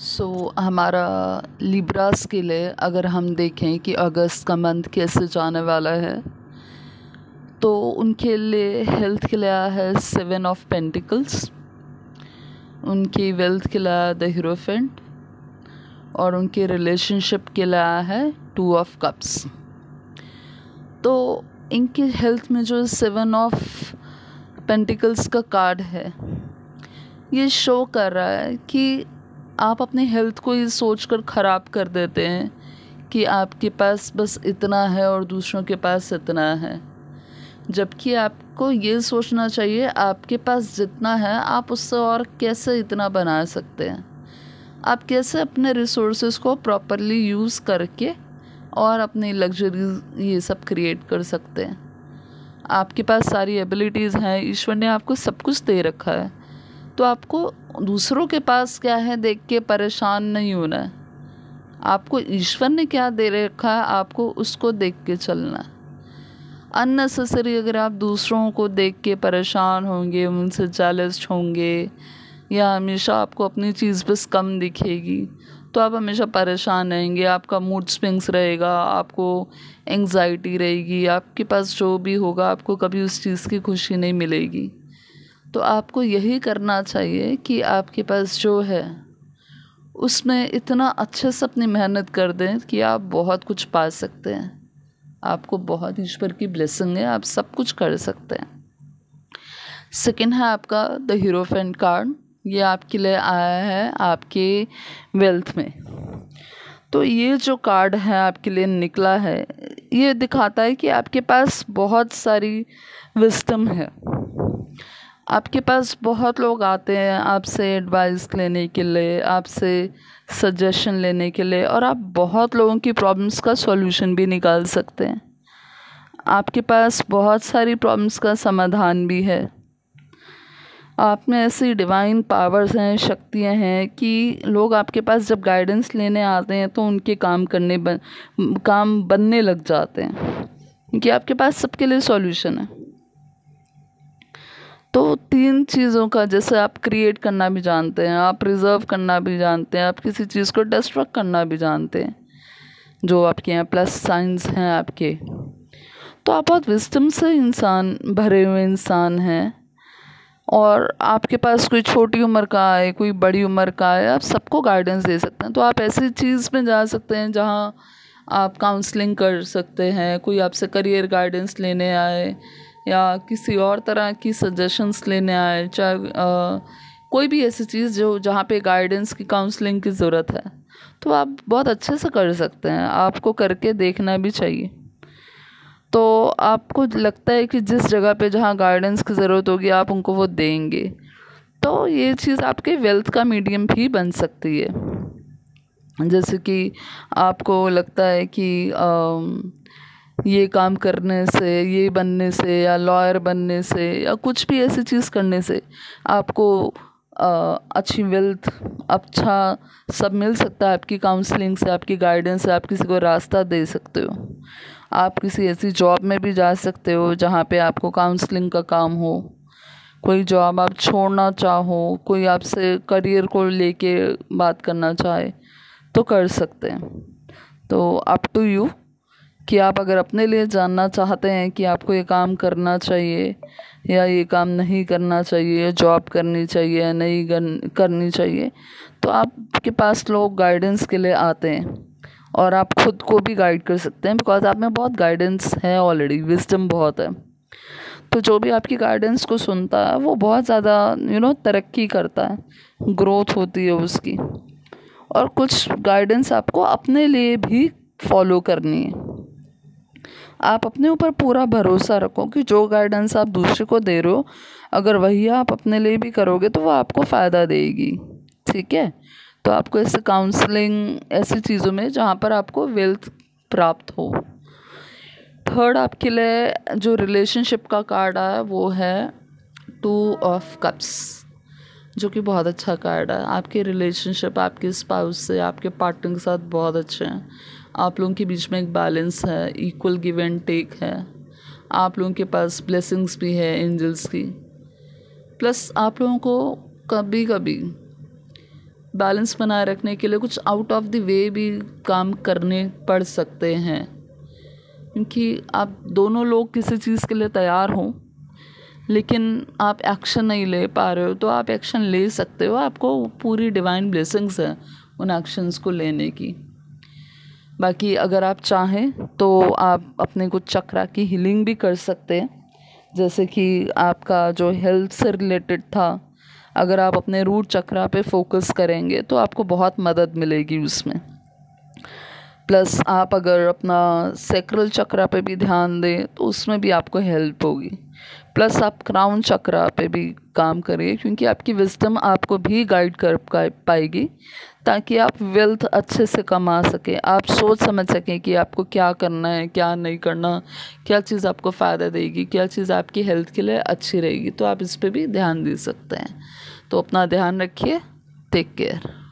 सो so, हमारा Libras के लिए अगर हम देखें कि अगस्त का मंथ कैसे जाने वाला है तो उनके लिए हेल्थ के लिए आया है सेवन ऑफ पेंटिकल्स उनकी वेल्थ के लिए आया द हीरोफेंट और उनके रिलेशनशिप के लिए आया है टू ऑफ कप्स तो इनके हेल्थ में जो सेवन ऑफ पेंटिकल्स का कार्ड है ये शो कर रहा है कि आप अपने हेल्थ को ये सोच कर ख़राब कर देते हैं कि आपके पास बस इतना है और दूसरों के पास इतना है जबकि आपको ये सोचना चाहिए आपके पास जितना है आप उससे और कैसे इतना बना सकते हैं आप कैसे अपने रिसोर्स को प्रॉपरली यूज़ करके और अपनी लग्जरी ये सब क्रिएट कर सकते हैं आपके पास सारी एबिलिटीज़ हैं ईश्वर ने आपको सब कुछ दे रखा है तो आपको दूसरों के पास क्या है देख के परेशान नहीं होना है आपको ईश्वर ने क्या दे रखा है आपको उसको देख के चलना अननेसेसरी अगर आप दूसरों को देख के परेशान होंगे उनसे चैलेंज होंगे या हमेशा आपको अपनी चीज़ बस कम दिखेगी तो आप हमेशा परेशान रहेंगे आपका मूड स्विंग्स रहेगा आपको एंग्जाइटी रहेगी आपके पास जो भी होगा आपको कभी उस चीज़ की खुशी नहीं मिलेगी तो आपको यही करना चाहिए कि आपके पास जो है उसमें इतना अच्छे से अपनी मेहनत कर दें कि आप बहुत कुछ पा सकते हैं आपको बहुत ईश्वर की ब्लेसिंग है आप सब कुछ कर सकते हैं सेकेंड है आपका द हीरो फ्रेंड कार्ड ये आपके लिए आया है आपके वेल्थ में तो ये जो कार्ड है आपके लिए निकला है ये दिखाता है कि आपके पास बहुत सारी विस्टम है आपके पास बहुत लोग आते हैं आपसे एडवाइस लेने के लिए आपसे सजेशन लेने के लिए और आप बहुत लोगों की प्रॉब्लम्स का सॉल्यूशन भी निकाल सकते हैं आपके पास बहुत सारी प्रॉब्लम्स का समाधान भी है आप में ऐसी डिवाइन पावर्स हैं शक्तियां हैं कि लोग आपके पास जब गाइडेंस लेने आते हैं तो उनके काम करने बन काम बनने लग जाते हैं क्योंकि आपके पास सबके लिए सॉल्यूशन है तो तीन चीज़ों का जैसे आप क्रिएट करना भी जानते हैं आप प्रिजर्व करना भी जानते हैं आप किसी चीज़ को डिस्ट्रक्ट करना भी जानते हैं जो आपके यहाँ प्लस साइंस हैं आपके तो आप बहुत विस्टम से इंसान भरे हुए इंसान हैं और आपके पास कोई छोटी उम्र का आए कोई बड़ी उम्र का आए आप सबको गाइडेंस दे सकते हैं तो आप ऐसी चीज़ में जा सकते हैं जहाँ आप काउंसलिंग कर सकते हैं कोई आपसे करियर गाइडेंस लेने आए या किसी और तरह की सजेशंस लेने आए चाहे कोई भी ऐसी चीज़ जो जहाँ पे गाइडेंस की काउंसलिंग की ज़रूरत है तो आप बहुत अच्छे से कर सकते हैं आपको करके देखना भी चाहिए तो आपको लगता है कि जिस जगह पे जहाँ गाइडेंस की ज़रूरत होगी आप उनको वो देंगे तो ये चीज़ आपके वेल्थ का मीडियम भी बन सकती है जैसे कि आपको लगता है कि आ, ये काम करने से ये बनने से या लॉयर बनने से या कुछ भी ऐसी चीज़ करने से आपको आ, अच्छी वेल्थ अच्छा सब मिल सकता है आपकी काउंसलिंग से आपकी गाइडेंस से आप किसी को रास्ता दे सकते हो आप किसी ऐसी जॉब में भी जा सकते हो जहाँ पे आपको काउंसलिंग का काम हो कोई जॉब आप छोड़ना चाहो कोई आपसे करियर को लेके बात करना चाहे तो कर सकते हैं तो अप टू यू कि आप अगर अपने लिए जानना चाहते हैं कि आपको ये काम करना चाहिए या ये काम नहीं करना चाहिए जॉब करनी चाहिए या नहीं करनी चाहिए तो आपके पास लोग गाइडेंस के लिए आते हैं और आप खुद को भी गाइड कर सकते हैं बिकॉज आप में बहुत गाइडेंस है ऑलरेडी विजडम बहुत है तो जो भी आपकी गाइडेंस को सुनता है वो बहुत ज़्यादा यू नो तरक्की करता है ग्रोथ होती है उसकी और कुछ गाइडेंस आपको अपने लिए भी फॉलो करनी है आप अपने ऊपर पूरा भरोसा रखो कि जो गाइडेंस आप दूसरे को दे रहे हो अगर वही आप अपने लिए भी करोगे तो वह आपको फ़ायदा देगी ठीक है तो आपको ऐसे काउंसलिंग ऐसी चीज़ों में जहाँ पर आपको वेल्थ प्राप्त हो थर्ड आपके लिए जो रिलेशनशिप का कार्ड आया वो है टू ऑफ कप्स जो कि बहुत अच्छा कार्ड है आपके रिलेशनशिप आपके स्पाउस से आपके पार्टनर के साथ बहुत अच्छे हैं आप लोगों के बीच में एक बैलेंस है इक्वल गिव एंड टेक है आप लोगों के पास ब्लेसिंग्स भी है एंजल्स की प्लस आप लोगों को कभी कभी बैलेंस बनाए रखने के लिए कुछ आउट ऑफ द वे भी काम करने पड़ सकते हैं क्योंकि आप दोनों लोग किसी चीज़ के लिए तैयार हों लेकिन आप एक्शन नहीं ले पा रहे हो तो आप एक्शन ले सकते हो आपको पूरी डिवाइन ब्लेसिंग्स है उन एक्शंस को लेने की बाकी अगर आप चाहें तो आप अपने कुछ चक्रा की हीलिंग भी कर सकते हैं जैसे कि आपका जो हेल्थ से रिलेटेड था अगर आप अपने रूट चक्रा पे फोकस करेंगे तो आपको बहुत मदद मिलेगी उसमें प्लस आप अगर अपना सेक्रल चक्रा पे भी ध्यान दें तो उसमें भी आपको हेल्प होगी प्लस आप क्राउन चक्रा पे भी काम करिए क्योंकि आपकी विजडम आपको भी गाइड कर पाएगी ताकि आप वेल्थ अच्छे से कमा सकें आप सोच समझ सकें कि आपको क्या करना है क्या नहीं करना क्या चीज़ आपको फ़ायदा देगी क्या चीज़ आपकी हेल्थ के लिए अच्छी रहेगी तो आप इस पर भी ध्यान दे सकते हैं तो अपना ध्यान रखिए टेक केयर